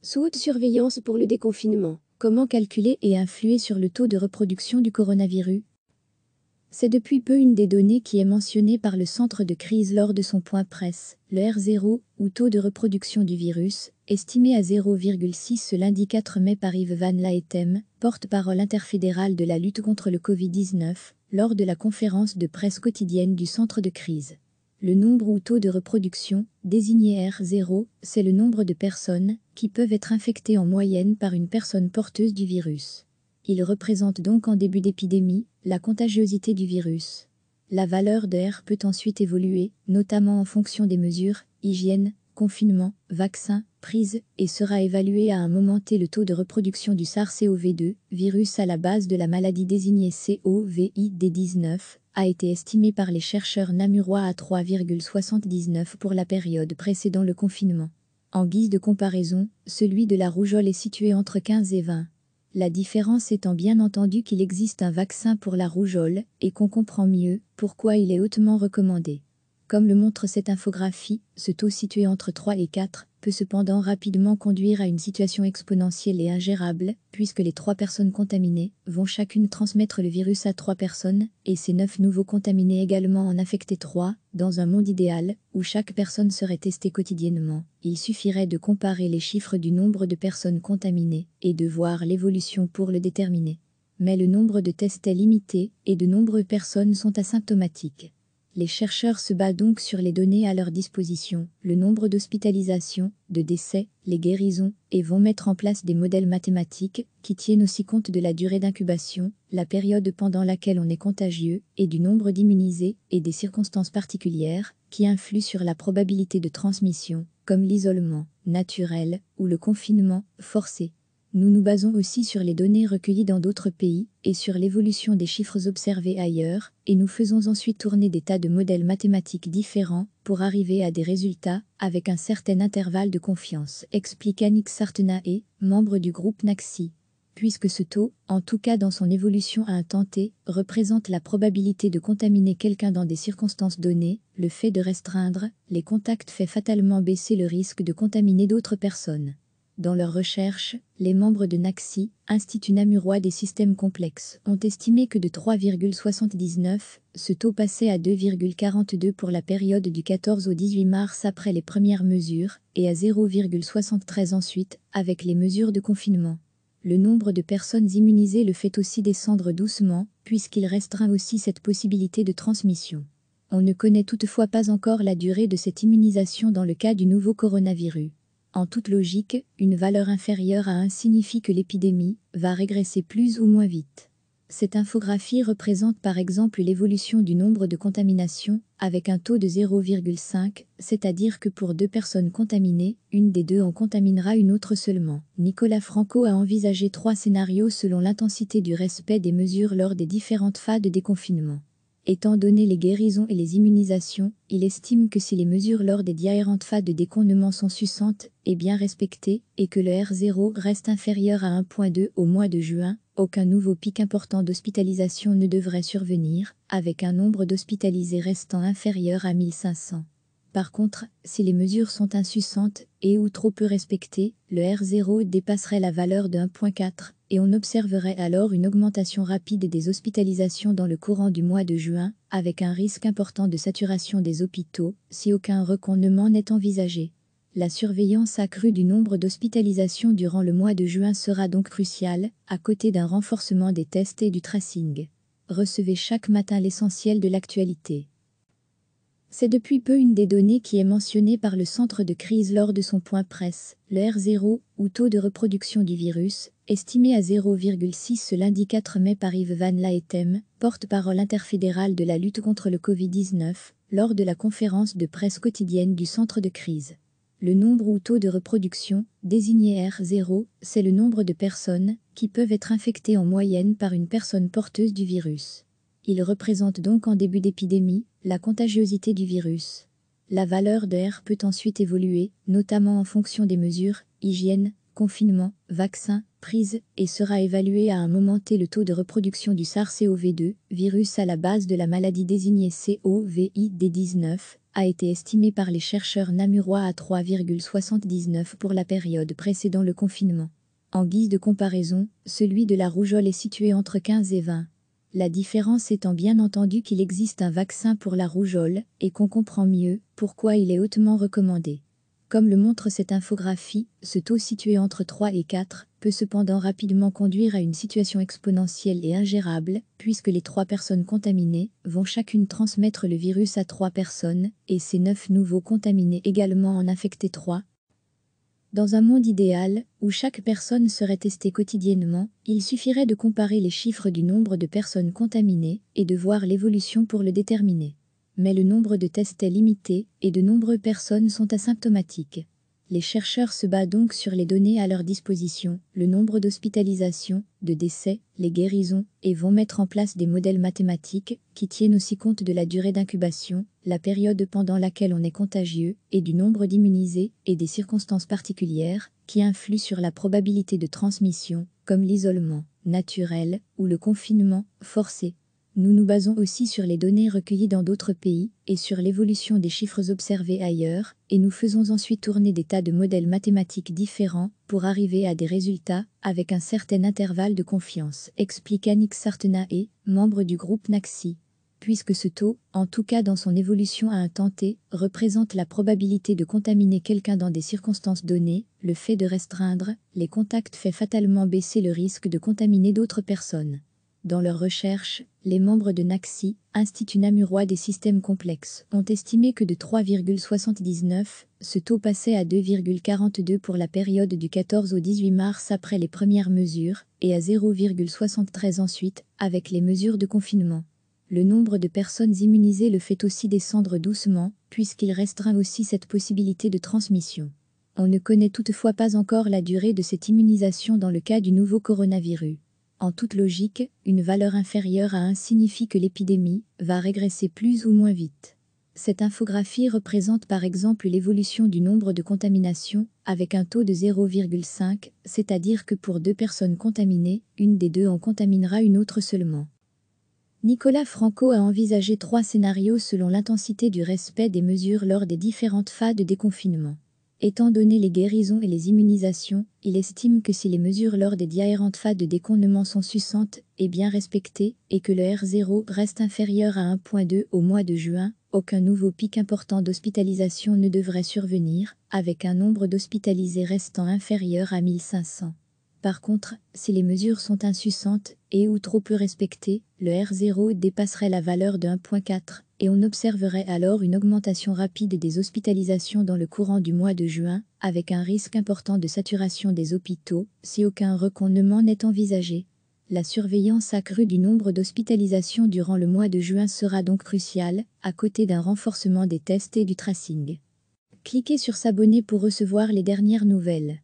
Sous haute surveillance pour le déconfinement, comment calculer et influer sur le taux de reproduction du coronavirus C'est depuis peu une des données qui est mentionnée par le centre de crise lors de son point presse, le R0, ou taux de reproduction du virus, estimé à 0,6 ce lundi 4 mai par Yves Van Laetem, porte-parole interfédérale de la lutte contre le Covid-19, lors de la conférence de presse quotidienne du centre de crise. Le nombre ou taux de reproduction, désigné R0, c'est le nombre de personnes qui peuvent être infectées en moyenne par une personne porteuse du virus. Il représente donc en début d'épidémie la contagiosité du virus. La valeur de R peut ensuite évoluer, notamment en fonction des mesures, hygiène, confinement, vaccin, prise, et sera évaluée à un moment T le taux de reproduction du SARS-CoV-2, virus à la base de la maladie désignée COVID-19, a été estimé par les chercheurs namurois à 3,79 pour la période précédant le confinement. En guise de comparaison, celui de la rougeole est situé entre 15 et 20. La différence étant bien entendu qu'il existe un vaccin pour la rougeole et qu'on comprend mieux pourquoi il est hautement recommandé. Comme le montre cette infographie, ce taux situé entre 3 et 4 peut cependant rapidement conduire à une situation exponentielle et ingérable, puisque les trois personnes contaminées vont chacune transmettre le virus à trois personnes, et ces neuf nouveaux contaminés également en affecter trois, dans un monde idéal, où chaque personne serait testée quotidiennement. Il suffirait de comparer les chiffres du nombre de personnes contaminées, et de voir l'évolution pour le déterminer. Mais le nombre de tests est limité, et de nombreuses personnes sont asymptomatiques. Les chercheurs se battent donc sur les données à leur disposition, le nombre d'hospitalisations, de décès, les guérisons, et vont mettre en place des modèles mathématiques qui tiennent aussi compte de la durée d'incubation, la période pendant laquelle on est contagieux, et du nombre d'immunisés, et des circonstances particulières qui influent sur la probabilité de transmission, comme l'isolement naturel ou le confinement forcé. Nous nous basons aussi sur les données recueillies dans d'autres pays et sur l'évolution des chiffres observés ailleurs, et nous faisons ensuite tourner des tas de modèles mathématiques différents pour arriver à des résultats avec un certain intervalle de confiance, explique Annick et, membre du groupe NAXI. Puisque ce taux, en tout cas dans son évolution à un temps t, représente la probabilité de contaminer quelqu'un dans des circonstances données, le fait de restreindre les contacts fait fatalement baisser le risque de contaminer d'autres personnes. Dans leurs recherches, les membres de Naxi, Institut Namurois des systèmes complexes, ont estimé que de 3,79, ce taux passait à 2,42 pour la période du 14 au 18 mars après les premières mesures, et à 0,73 ensuite, avec les mesures de confinement. Le nombre de personnes immunisées le fait aussi descendre doucement, puisqu'il restreint aussi cette possibilité de transmission. On ne connaît toutefois pas encore la durée de cette immunisation dans le cas du nouveau coronavirus. En toute logique, une valeur inférieure à 1 signifie que l'épidémie va régresser plus ou moins vite. Cette infographie représente par exemple l'évolution du nombre de contaminations avec un taux de 0,5, c'est-à-dire que pour deux personnes contaminées, une des deux en contaminera une autre seulement. Nicolas Franco a envisagé trois scénarios selon l'intensité du respect des mesures lors des différentes phases de déconfinement. Étant donné les guérisons et les immunisations, il estime que si les mesures lors des différentes phases de déconnement sont suçantes et bien respectées, et que le R0 reste inférieur à 1.2 au mois de juin, aucun nouveau pic important d'hospitalisation ne devrait survenir, avec un nombre d'hospitalisés restant inférieur à 1500. Par contre, si les mesures sont insuffisantes et ou trop peu respectées, le R0 dépasserait la valeur de 1.4 et on observerait alors une augmentation rapide des hospitalisations dans le courant du mois de juin, avec un risque important de saturation des hôpitaux si aucun reconnement n'est envisagé. La surveillance accrue du nombre d'hospitalisations durant le mois de juin sera donc cruciale, à côté d'un renforcement des tests et du tracing. Recevez chaque matin l'essentiel de l'actualité. C'est depuis peu une des données qui est mentionnée par le centre de crise lors de son point presse, le R0, ou taux de reproduction du virus, estimé à 0,6 ce lundi 4 mai par Yves Van Laetem, porte-parole interfédérale de la lutte contre le Covid-19, lors de la conférence de presse quotidienne du centre de crise. Le nombre ou taux de reproduction, désigné R0, c'est le nombre de personnes qui peuvent être infectées en moyenne par une personne porteuse du virus. Il représente donc en début d'épidémie la contagiosité du virus. La valeur de R peut ensuite évoluer, notamment en fonction des mesures, hygiène, confinement, vaccin, prise, et sera évaluée à un moment T le taux de reproduction du SARS-CoV-2, virus à la base de la maladie désignée COVID-19, a été estimé par les chercheurs namurois à 3,79 pour la période précédant le confinement. En guise de comparaison, celui de la rougeole est situé entre 15 et 20 la différence étant bien entendu qu'il existe un vaccin pour la rougeole et qu'on comprend mieux pourquoi il est hautement recommandé. Comme le montre cette infographie, ce taux situé entre 3 et 4 peut cependant rapidement conduire à une situation exponentielle et ingérable, puisque les 3 personnes contaminées vont chacune transmettre le virus à 3 personnes, et ces 9 nouveaux contaminés également en infecter 3. Dans un monde idéal, où chaque personne serait testée quotidiennement, il suffirait de comparer les chiffres du nombre de personnes contaminées et de voir l'évolution pour le déterminer. Mais le nombre de tests est limité et de nombreuses personnes sont asymptomatiques. Les chercheurs se battent donc sur les données à leur disposition, le nombre d'hospitalisations, de décès, les guérisons, et vont mettre en place des modèles mathématiques qui tiennent aussi compte de la durée d'incubation, la période pendant laquelle on est contagieux, et du nombre d'immunisés, et des circonstances particulières qui influent sur la probabilité de transmission, comme l'isolement naturel ou le confinement forcé. Nous nous basons aussi sur les données recueillies dans d'autres pays et sur l'évolution des chiffres observés ailleurs, et nous faisons ensuite tourner des tas de modèles mathématiques différents pour arriver à des résultats avec un certain intervalle de confiance, explique Annick et, membre du groupe NAXI. Puisque ce taux, en tout cas dans son évolution à un temps t, représente la probabilité de contaminer quelqu'un dans des circonstances données, le fait de restreindre les contacts fait fatalement baisser le risque de contaminer d'autres personnes. Dans leurs recherches, les membres de Naxi, Institut Namurois des systèmes complexes, ont estimé que de 3,79, ce taux passait à 2,42 pour la période du 14 au 18 mars après les premières mesures, et à 0,73 ensuite, avec les mesures de confinement. Le nombre de personnes immunisées le fait aussi descendre doucement, puisqu'il restreint aussi cette possibilité de transmission. On ne connaît toutefois pas encore la durée de cette immunisation dans le cas du nouveau coronavirus. En toute logique, une valeur inférieure à 1 signifie que l'épidémie va régresser plus ou moins vite. Cette infographie représente par exemple l'évolution du nombre de contaminations avec un taux de 0,5, c'est-à-dire que pour deux personnes contaminées, une des deux en contaminera une autre seulement. Nicolas Franco a envisagé trois scénarios selon l'intensité du respect des mesures lors des différentes phases de déconfinement. Étant donné les guérisons et les immunisations, il estime que si les mesures lors des différentes phases de déconnement sont suissantes et bien respectées, et que le R0 reste inférieur à 1.2 au mois de juin, aucun nouveau pic important d'hospitalisation ne devrait survenir, avec un nombre d'hospitalisés restant inférieur à 1500. Par contre, si les mesures sont insuçantes et ou trop peu respectées, le R0 dépasserait la valeur de 1.4 et on observerait alors une augmentation rapide des hospitalisations dans le courant du mois de juin, avec un risque important de saturation des hôpitaux si aucun reconnement n'est envisagé. La surveillance accrue du nombre d'hospitalisations durant le mois de juin sera donc cruciale, à côté d'un renforcement des tests et du tracing. Cliquez sur S'abonner pour recevoir les dernières nouvelles.